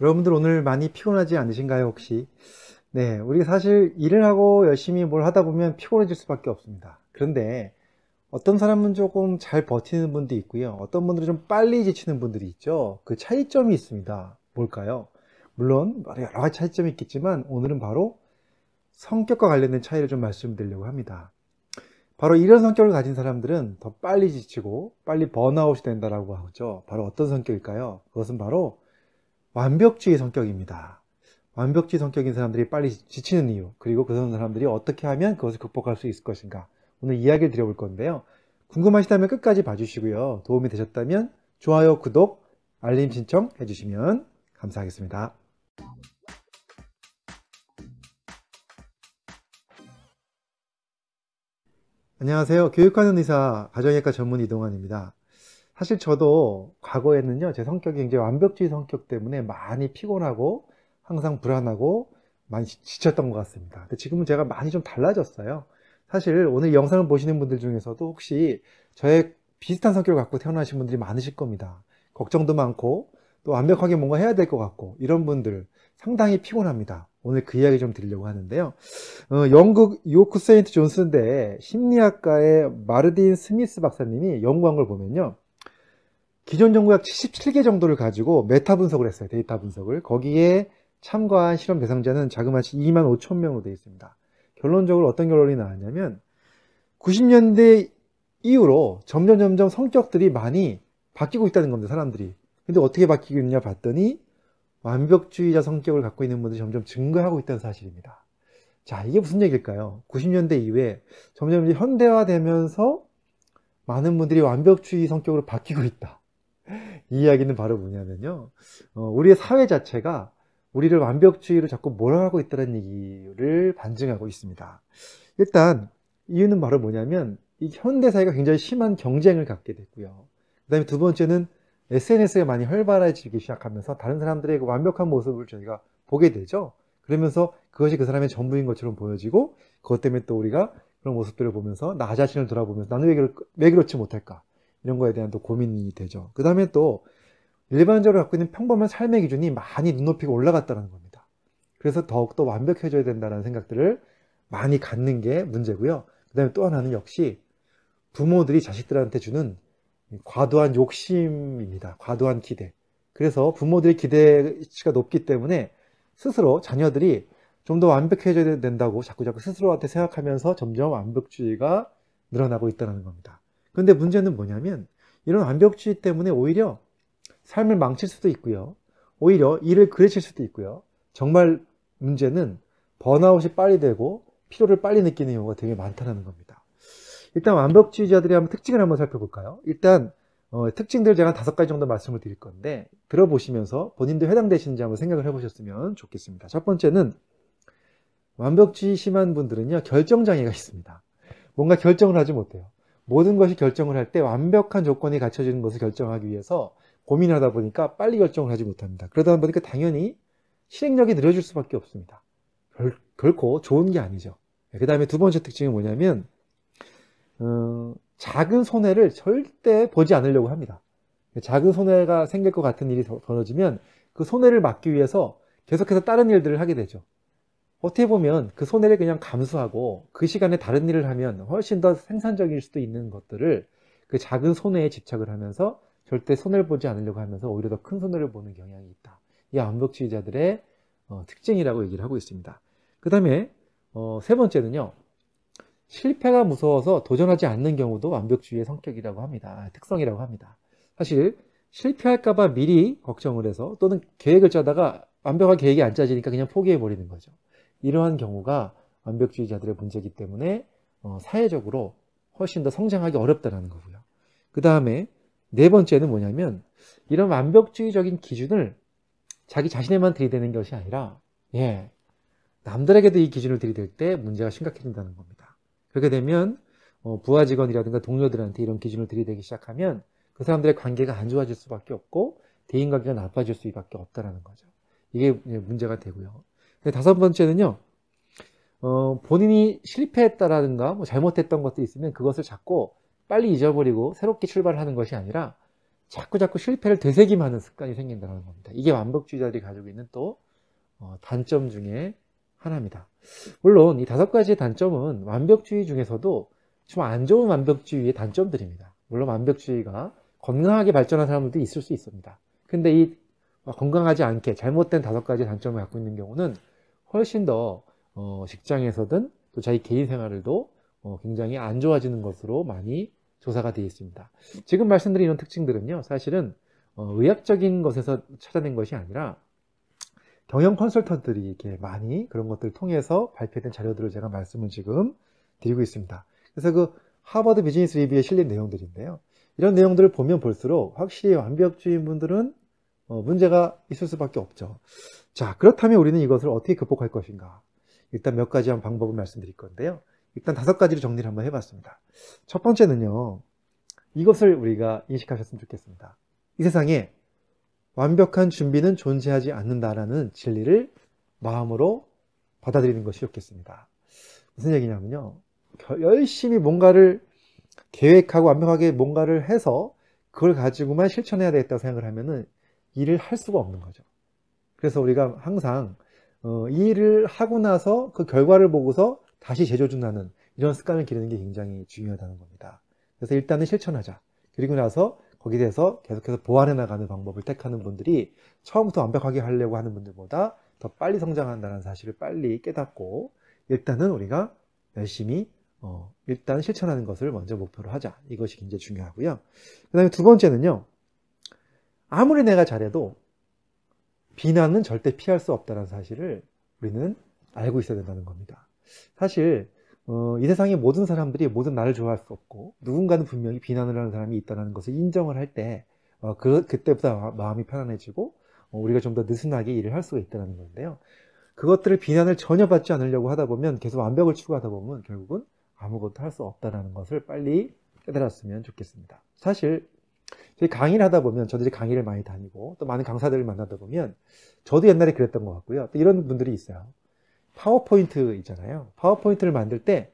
여러분들 오늘 많이 피곤하지 않으신가요 혹시? 네, 우리 사실 일을 하고 열심히 뭘 하다 보면 피곤해질 수밖에 없습니다. 그런데 어떤 사람은 조금 잘 버티는 분도 있고요. 어떤 분들은 좀 빨리 지치는 분들이 있죠. 그 차이점이 있습니다. 뭘까요? 물론 여러 가지 차이점이 있겠지만 오늘은 바로 성격과 관련된 차이를 좀 말씀드리려고 합니다. 바로 이런 성격을 가진 사람들은 더 빨리 지치고 빨리 번아웃이 된다라고 하죠. 바로 어떤 성격일까요? 그것은 바로 완벽주의 성격입니다. 완벽주의 성격인 사람들이 빨리 지치는 이유, 그리고 그 사람들이 어떻게 하면 그것을 극복할 수 있을 것인가. 오늘 이야기를 드려볼 건데요. 궁금하시다면 끝까지 봐주시고요. 도움이 되셨다면 좋아요, 구독, 알림 신청 해주시면 감사하겠습니다. 안녕하세요. 교육하는 의사 가정의학과 전문 이동환입니다. 사실 저도 과거에는요, 제 성격이 굉장히 완벽주의 성격 때문에 많이 피곤하고 항상 불안하고 많이 지쳤던 것 같습니다. 근데 지금은 제가 많이 좀 달라졌어요. 사실 오늘 영상을 보시는 분들 중에서도 혹시 저의 비슷한 성격을 갖고 태어나신 분들이 많으실 겁니다. 걱정도 많고 또 완벽하게 뭔가 해야 될 것 같고 이런 분들 상당히 피곤합니다. 오늘 그 이야기 좀 드리려고 하는데요. 어, 영국 요크 세인트 존슨데 심리학과의 마르딘 스미스 박사님이 연구한 걸 보면요. 기존 정보약 77개 정도를 가지고 메타 분석을 했어요. 데이터 분석을. 거기에 참가한 실험 대상자는 자그마치 2만 5천 명으로 되어 있습니다. 결론적으로 어떤 결론이 나왔냐면 90년대 이후로 점점 점점 성격들이 많이 바뀌고 있다는 겁니다. 사람들이. 근데 어떻게 바뀌고 있냐 봤더니 완벽주의자 성격을 갖고 있는 분들이 점점 증가하고 있다는 사실입니다. 자, 이게 무슨 얘기일까요? 90년대 이후에 점점 현대화되면서 많은 분들이 완벽주의 성격으로 바뀌고 있다. 이 이야기는 바로 뭐냐면요. 어, 우리의 사회 자체가 우리를 완벽주의로 자꾸 몰아가고 있다는 얘기를 반증하고 있습니다. 일단 이유는 바로 뭐냐면 이 현대 사회가 굉장히 심한 경쟁을 갖게 됐고요. 그다음에 두 번째는 SNS가 많이 활발해지기 시작하면서 다른 사람들의 그 완벽한 모습을 저희가 보게 되죠. 그러면서 그것이 그 사람의 전부인 것처럼 보여지고 그것 때문에 또 우리가 그런 모습들을 보면서 나 자신을 돌아보면서 나는 왜, 그렇, 왜 그렇지 못할까? 이런 거에 대한 또 고민이 되죠. 그 다음에 또 일반적으로 갖고 있는 평범한 삶의 기준이 많이 눈높이가 올라갔다는 겁니다. 그래서 더욱더 완벽해져야 된다는 생각들을 많이 갖는 게 문제고요. 그 다음에 또 하나는 역시 부모들이 자식들한테 주는 과도한 욕심입니다. 과도한 기대. 그래서 부모들의 기대치가 높기 때문에 스스로 자녀들이 좀 더 완벽해져야 된다고 자꾸자꾸 스스로한테 생각하면서 점점 완벽주의가 늘어나고 있다는 겁니다. 근데 문제는 뭐냐면 이런 완벽주의 때문에 오히려 삶을 망칠 수도 있고요. 오히려 일을 그르칠 수도 있고요. 정말 문제는 번아웃이 빨리 되고 피로를 빨리 느끼는 경우가 되게 많다는 겁니다. 일단 완벽주의자들이 한번 특징을 한번 살펴볼까요? 일단 어, 특징들 제가 다섯 가지 정도 말씀을 드릴 건데 들어보시면서 본인도 해당되시는지 한번 생각을 해보셨으면 좋겠습니다. 첫 번째는 완벽주의 심한 분들은요 결정장애가 있습니다. 뭔가 결정을 하지 못해요. 모든 것이 결정을 할 때 완벽한 조건이 갖춰지는 것을 결정하기 위해서 고민하다 보니까 빨리 결정을 하지 못합니다. 그러다 보니까 당연히 실행력이 느려질 수밖에 없습니다. 결, 코 좋은 게 아니죠. 예, 그 다음에 두 번째 특징이 뭐냐면 어, 작은 손해를 절대 보지 않으려고 합니다. 작은 손해가 생길 것 같은 일이 벌어지면 그 손해를 막기 위해서 계속해서 다른 일들을 하게 되죠. 어떻게 보면 그 손해를 그냥 감수하고 그 시간에 다른 일을 하면 훨씬 더 생산적일 수도 있는 것들을 그 작은 손해에 집착을 하면서 절대 손해를 보지 않으려고 하면서 오히려 더 큰 손해를 보는 경향이 있다. 이암벽주의자들의 어, 특징이라고 얘기를 하고 있습니다. 그 다음에 어, 세 번째는요. 실패가 무서워서 도전하지 않는 경우도 완벽주의의 성격이라고 합니다. 아, 특성이라고 합니다. 사실 실패할까봐 미리 걱정을 해서 또는 계획을 짜다가 완벽한 계획이 안 짜지니까 그냥 포기해버리는 거죠. 이러한 경우가 완벽주의자들의 문제이기 때문에 어, 사회적으로 훨씬 더 성장하기 어렵다는 거고요. 그 다음에 네 번째는 뭐냐면 이런 완벽주의적인 기준을 자기 자신에만 들이대는 것이 아니라 예, 남들에게도 이 기준을 들이댈 때 문제가 심각해진다는 겁니다. 그렇게 되면 어, 부하 직원이라든가 동료들한테 이런 기준을 들이대기 시작하면 그 사람들의 관계가 안 좋아질 수밖에 없고 대인 관계가 나빠질 수밖에 없다는 거죠. 이게 문제가 되고요. 네, 다섯 번째는요, 어, 본인이 실패했다라든가 뭐 잘못했던 것도 있으면 그것을 자꾸 빨리 잊어버리고 새롭게 출발하는 것이 아니라 자꾸 자꾸 실패를 되새김하는 습관이 생긴다는 겁니다. 이게 완벽주의자들이 가지고 있는 또 어, 단점 중에 하나입니다. 물론 이 다섯 가지의 단점은 완벽주의 중에서도 좀 안 좋은 완벽주의의 단점들입니다. 물론 완벽주의가 건강하게 발전한 사람들도 있을 수 있습니다. 근데 이 건강하지 않게 잘못된 다섯 가지 단점을 갖고 있는 경우는 훨씬 더 어, 직장에서든 또 자기 개인 생활을도 어, 굉장히 안 좋아지는 것으로 많이 조사가 되어 있습니다. 지금 말씀드린 이런 특징들은요, 사실은 어, 의학적인 것에서 찾아낸 것이 아니라 경영 컨설턴트들이 이렇게 많이 그런 것들을 통해서 발표된 자료들을 제가 말씀을 지금 드리고 있습니다. 그래서 그 하버드 비즈니스 리뷰에 실린 내용들인데요. 이런 내용들을 보면 볼수록 확실히 완벽주의인 분들은 어, 문제가 있을 수밖에 없죠. 자, 그렇다면 우리는 이것을 어떻게 극복할 것인가? 일단 몇 가지 한 방법을 말씀드릴 건데요. 일단 다섯 가지로 정리를 한번 해봤습니다. 첫 번째는요, 이것을 우리가 인식하셨으면 좋겠습니다. 이 세상에 완벽한 준비는 존재하지 않는다라는 진리를 마음으로 받아들이는 것이 좋겠습니다. 무슨 얘기냐면요. 열심히 뭔가를 계획하고 완벽하게 뭔가를 해서 그걸 가지고만 실천해야 되겠다고 생각을 하면은 일을 할 수가 없는 거죠. 그래서 우리가 항상 어, 일을 하고 나서 그 결과를 보고서 다시 재조준하는 이런 습관을 기르는 게 굉장히 중요하다는 겁니다. 그래서 일단은 실천하자. 그리고 나서 거기에 대해서 계속해서 보완해 나가는 방법을 택하는 분들이 처음부터 완벽하게 하려고 하는 분들보다 더 빨리 성장한다는 사실을 빨리 깨닫고 일단은 우리가 열심히 어, 일단 실천하는 것을 먼저 목표로 하자. 이것이 굉장히 중요하고요. 그 다음에 두 번째는요. 아무리 내가 잘해도 비난은 절대 피할 수 없다는 사실을 우리는 알고 있어야 된다는 겁니다. 사실 어, 이 세상의 모든 사람들이 모든 나를 좋아할 수 없고 누군가는 분명히 비난을 하는 사람이 있다는 것을 인정을 할때 어, 그, 그때보다 마음이 편안해지고 어, 우리가 좀 더 느슨하게 일을 할 수가 있다는 건데요. 그것들을 비난을 전혀 받지 않으려고 하다 보면 계속 완벽을 추구하다 보면 결국은 아무것도 할 수 없다는 것을 빨리 깨달았으면 좋겠습니다. 사실 저희 강의를 하다 보면 저들이 강의를 많이 다니고 또 많은 강사들을 만나다 보면 저도 옛날에 그랬던 것 같고요. 또 이런 분들이 있어요. 파워포인트 있잖아요. 파워포인트를 만들 때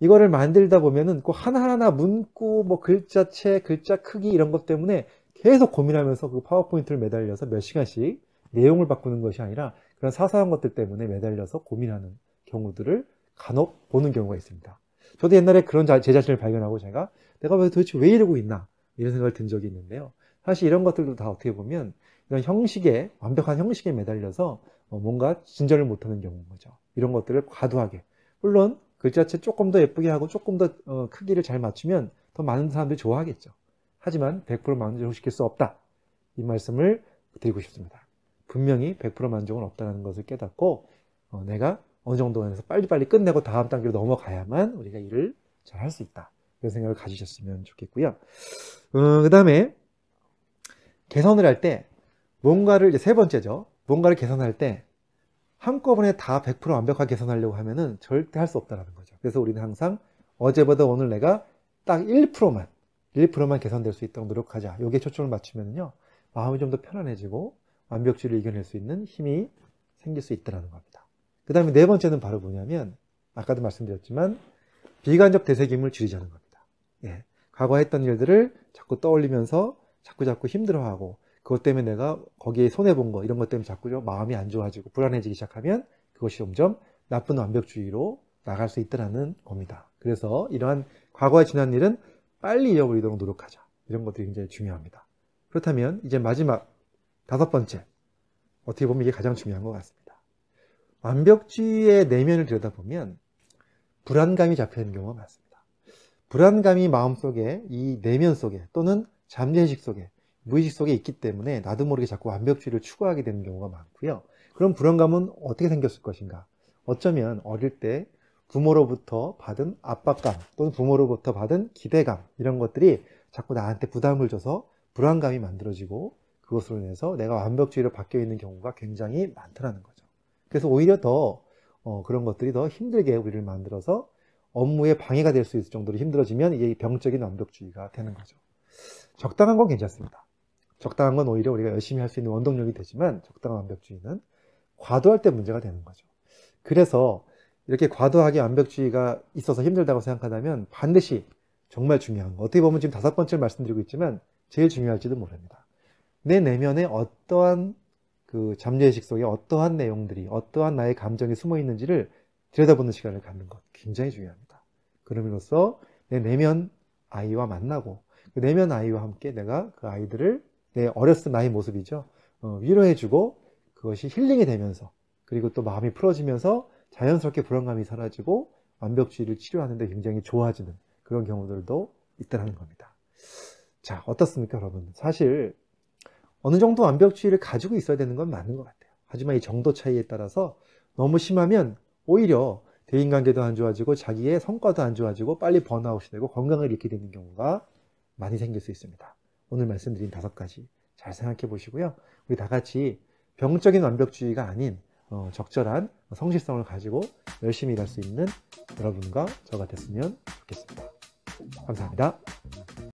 이거를 만들다 보면은 꼭 하나하나 문구, 뭐 글자체, 글자 크기 이런 것 때문에 계속 고민하면서 그 파워포인트를 매달려서 몇 시간씩 내용을 바꾸는 것이 아니라 그런 사소한 것들 때문에 매달려서 고민하는 경우들을 간혹 보는 경우가 있습니다. 저도 옛날에 그런 제 자신을 발견하고 제가 내가 왜 도대체 왜 이러고 있나 이런 생각을 든 적이 있는데요. 사실 이런 것들도 다 어떻게 보면 이런 형식에 완벽한 형식에 매달려서 어, 뭔가 진전을 못하는 경우인 거죠. 이런 것들을 과도하게 물론 글자체 그 조금 더 예쁘게 하고 조금 더 어, 크기를 잘 맞추면 더 많은 사람들이 좋아하겠죠. 하지만 100% 만족시킬 수 없다. 이 말씀을 드리고 싶습니다. 분명히 100% 만족은 없다는 것을 깨닫고 어, 내가 어느 정도에서 빨리빨리 끝내고 다음 단계로 넘어가야만 우리가 일을 잘 할 수 있다. 이런 생각을 가지셨으면 좋겠고요. 어, 그 다음에 개선을 할 때 뭔가를 이제 세 번째죠. 뭔가를 개선할 때 한꺼번에 다 100% 완벽하게 개선하려고 하면은 절대 할 수 없다라는 거죠. 그래서 우리는 항상 어제보다 오늘 내가 딱 1%만 1%만 개선될 수있다고 노력하자. 요게 초점을 맞추면요. 마음이 좀 더 편안해지고 완벽주의를 이겨낼 수 있는 힘이 생길 수 있다는 겁니다. 그 다음에 네 번째는 바로 뭐냐면 아까도 말씀드렸지만 비관적 대세김을 줄이자는 겁니다. 예. 과거 했던 일들을 자꾸 떠올리면서 자꾸 자꾸 힘들어하고 그것 때문에 내가 거기에 손해 본 거 이런 것 때문에 자꾸 좀 마음이 안 좋아지고 불안해지기 시작하면 그것이 점점 나쁜 완벽주의로 나갈 수 있다라는 겁니다. 그래서 이러한 과거에 지난 일은 빨리 잊어버리도록 노력하자. 이런 것들이 굉장히 중요합니다. 그렇다면 이제 마지막 다섯 번째 어떻게 보면 이게 가장 중요한 것 같습니다. 완벽주의의 내면을 들여다보면 불안감이 잡혀있는 경우가 많습니다. 불안감이 마음속에 이 내면 속에 또는 잠재의식 속에 무의식 속에 있기 때문에 나도 모르게 자꾸 완벽주의를 추구하게 되는 경우가 많고요. 그럼 불안감은 어떻게 생겼을 것인가? 어쩌면 어릴 때 부모로부터 받은 압박감 또는 부모로부터 받은 기대감 이런 것들이 자꾸 나한테 부담을 줘서 불안감이 만들어지고 그것으로 인해서 내가 완벽주의로 바뀌어 있는 경우가 굉장히 많더라는 거죠. 그래서 오히려 더 어, 그런 것들이 더 힘들게 우리를 만들어서 업무에 방해가 될 수 있을 정도로 힘들어지면 이게 병적인 완벽주의가 되는 거죠. 적당한 건 괜찮습니다. 적당한 건 오히려 우리가 열심히 할 수 있는 원동력이 되지만 적당한 완벽주의는 과도할 때 문제가 되는 거죠. 그래서 이렇게 과도하게 완벽주의가 있어서 힘들다고 생각한다면 반드시 정말 중요한 거 어떻게 보면 지금 다섯 번째를 말씀드리고 있지만 제일 중요할지도 모릅니다. 내 내면에 어떠한 그 잠재의식 속에 어떠한 내용들이 어떠한 나의 감정이 숨어 있는지를 들여다보는 시간을 갖는 것 굉장히 중요합니다. 그럼으로써 내 내면 아이와 만나고 그 내면 아이와 함께 내가 그 아이들을 내 어렸을 나이 모습이죠. 어, 위로해주고 그것이 힐링이 되면서 그리고 또 마음이 풀어지면서 자연스럽게 불안감이 사라지고 완벽주의를 치료하는데 굉장히 좋아지는 그런 경우들도 있다는 라 겁니다. 자, 어떻습니까, 여러분? 사실 어느 정도 완벽주의를 가지고 있어야 되는 건 맞는 것 같아요. 하지만 이 정도 차이에 따라서 너무 심하면 오히려 대인관계도 안 좋아지고 자기의 성과도 안 좋아지고 빨리 번아웃이 되고 건강을 잃게 되는 경우가 많이 생길 수 있습니다. 오늘 말씀드린 다섯 가지 잘 생각해 보시고요. 우리 다 같이 병적인 완벽주의가 아닌 어, 적절한 성실성을 가지고 열심히 일할 수 있는 여러분과 저가 됐으면 좋겠습니다. 감사합니다.